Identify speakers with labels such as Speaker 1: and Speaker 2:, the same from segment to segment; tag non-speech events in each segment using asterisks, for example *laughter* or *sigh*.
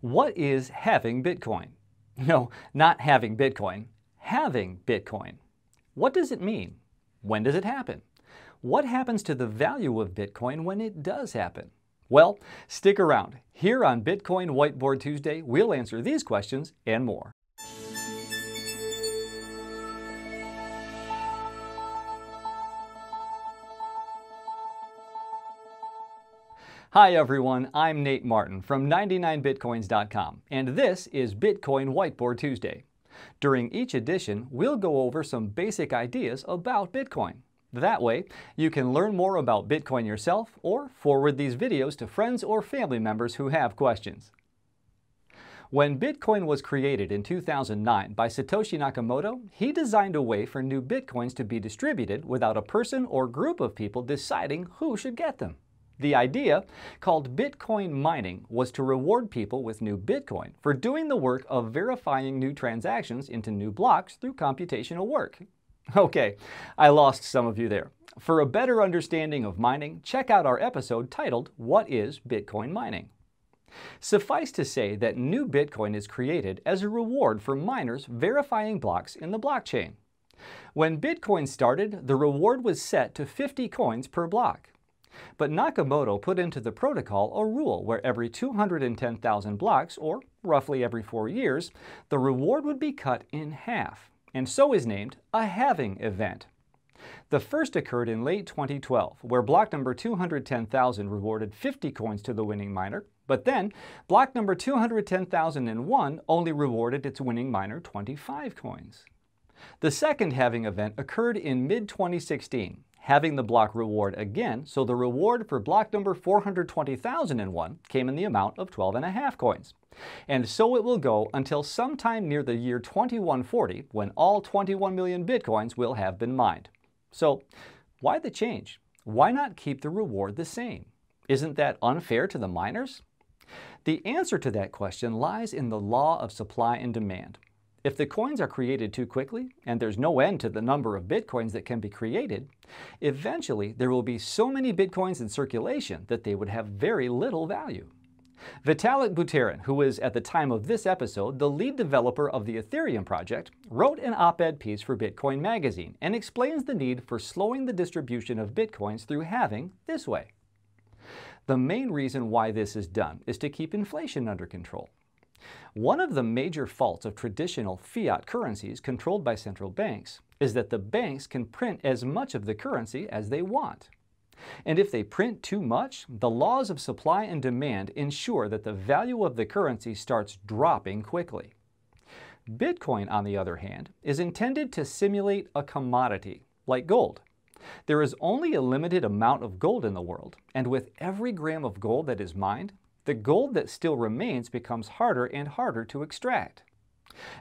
Speaker 1: What is having Bitcoin? *laughs* No, not having Bitcoin, having Bitcoin. What does it mean? When does it happen? What happens to the value of Bitcoin when it does happen? Well, stick around. Here on Bitcoin Whiteboard Tuesday, we'll answer these questions and more. Hi everyone, I'm Nate Martin from 99bitcoins.com, and this is Bitcoin Whiteboard Tuesday. During each edition, we'll go over some basic ideas about Bitcoin. That way, you can learn more about Bitcoin yourself or forward these videos to friends or family members who have questions. When Bitcoin was created in 2009 by Satoshi Nakamoto, he designed a way for new Bitcoins to be distributed without a person or group of people deciding who should get them. The idea, called Bitcoin mining, was to reward people with new Bitcoin for doing the work of verifying new transactions into new blocks through computational work. *laughs* Okay, I lost some of you there. For a better understanding of mining, check out our episode titled What is Bitcoin Mining? Suffice to say that new Bitcoin is created as a reward for miners verifying blocks in the blockchain. When Bitcoin started, the reward was set to 50 coins per block. But Nakamoto put into the protocol a rule where every 210,000 blocks, or roughly every four years, the reward would be cut in half, and so is named a halving event. The first occurred in late 2012, where block number 210,000 rewarded 50 coins to the winning miner, but then block number 210,001 only rewarded its winning miner 25 coins. The second halving event occurred in mid 2016 having the block reward again, so the reward for block number 420,001 came in the amount of 12 and a half coins. And so it will go until sometime near the year 2140 when all 21 million bitcoins will have been mined. So why the change? Why not keep the reward the same? Isn't that unfair to the miners? The answer to that question lies in the law of supply and demand. If the coins are created too quickly, and there's no end to the number of bitcoins that can be created, eventually there will be so many bitcoins in circulation that they would have very little value. Vitalik Buterin, who is at the time of this episode the lead developer of the Ethereum project, wrote an op ed piece for Bitcoin Magazine and explains the need for slowing the distribution of bitcoins through halving this way. The main reason why this is done is to keep inflation under control. One of the major faults of traditional fiat currencies controlled by central banks is that the banks can print as much of the currency as they want. And if they print too much, the laws of supply and demand ensure that the value of the currency starts dropping quickly. Bitcoin, on the other hand, is intended to simulate a commodity, like gold. There is only a limited amount of gold in the world, and with every gram of gold that is mined, the gold that still remains becomes harder and harder to extract.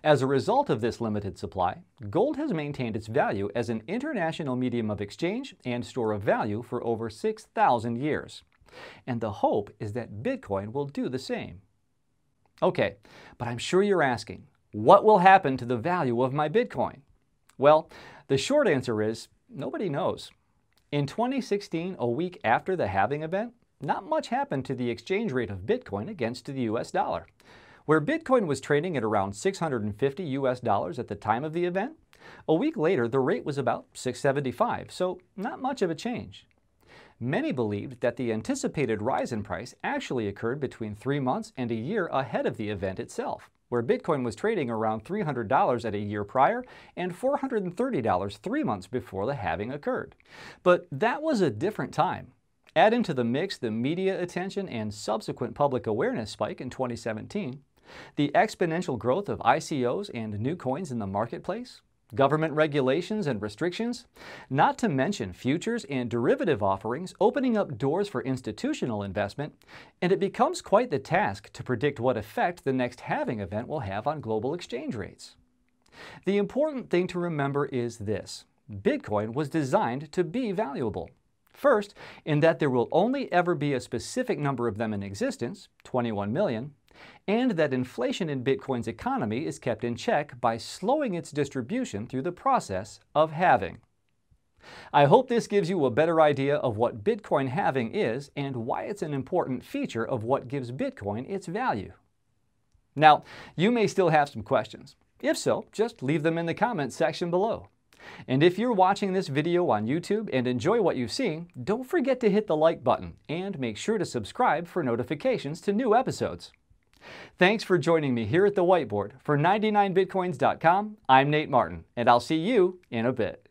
Speaker 1: As a result of this limited supply, gold has maintained its value as an international medium of exchange and store of value for over 6,000 years. And the hope is that Bitcoin will do the same. Okay, but I'm sure you're asking, what will happen to the value of my Bitcoin? Well, the short answer is nobody knows. In 2016, a week after the halving event, not much happened to the exchange rate of Bitcoin against the US dollar. Where Bitcoin was trading at around 650 US dollars at the time of the event, a week later the rate was about 675, so not much of a change. Many believed that the anticipated rise in price actually occurred between three months and a year ahead of the event itself, where Bitcoin was trading around $300 at a year prior and $430 three months before the halving occurred. But that was a different time. Add into the mix the media attention and subsequent public awareness spike in 2017, the exponential growth of ICOs and new coins in the marketplace, government regulations and restrictions, not to mention futures and derivative offerings opening up doors for institutional investment, and it becomes quite the task to predict what effect the next halving event will have on global exchange rates. The important thing to remember is this Bitcoin was designed to be valuable. First, in that there will only ever be a specific number of them in existence, 21 million, and that inflation in Bitcoin's economy is kept in check by slowing its distribution through the process of halving. I hope this gives you a better idea of what Bitcoin halving is and why it's an important feature of what gives Bitcoin its value. Now, you may still have some questions. If so, just leave them in the comments section below. And if you're watching this video on YouTube and enjoy what you've seen, don't forget to hit the like button and make sure to subscribe for notifications to new episodes. Thanks for joining me here at the whiteboard for 99bitcoins.com. I'm Nate Martin, and I'll see you in a bit.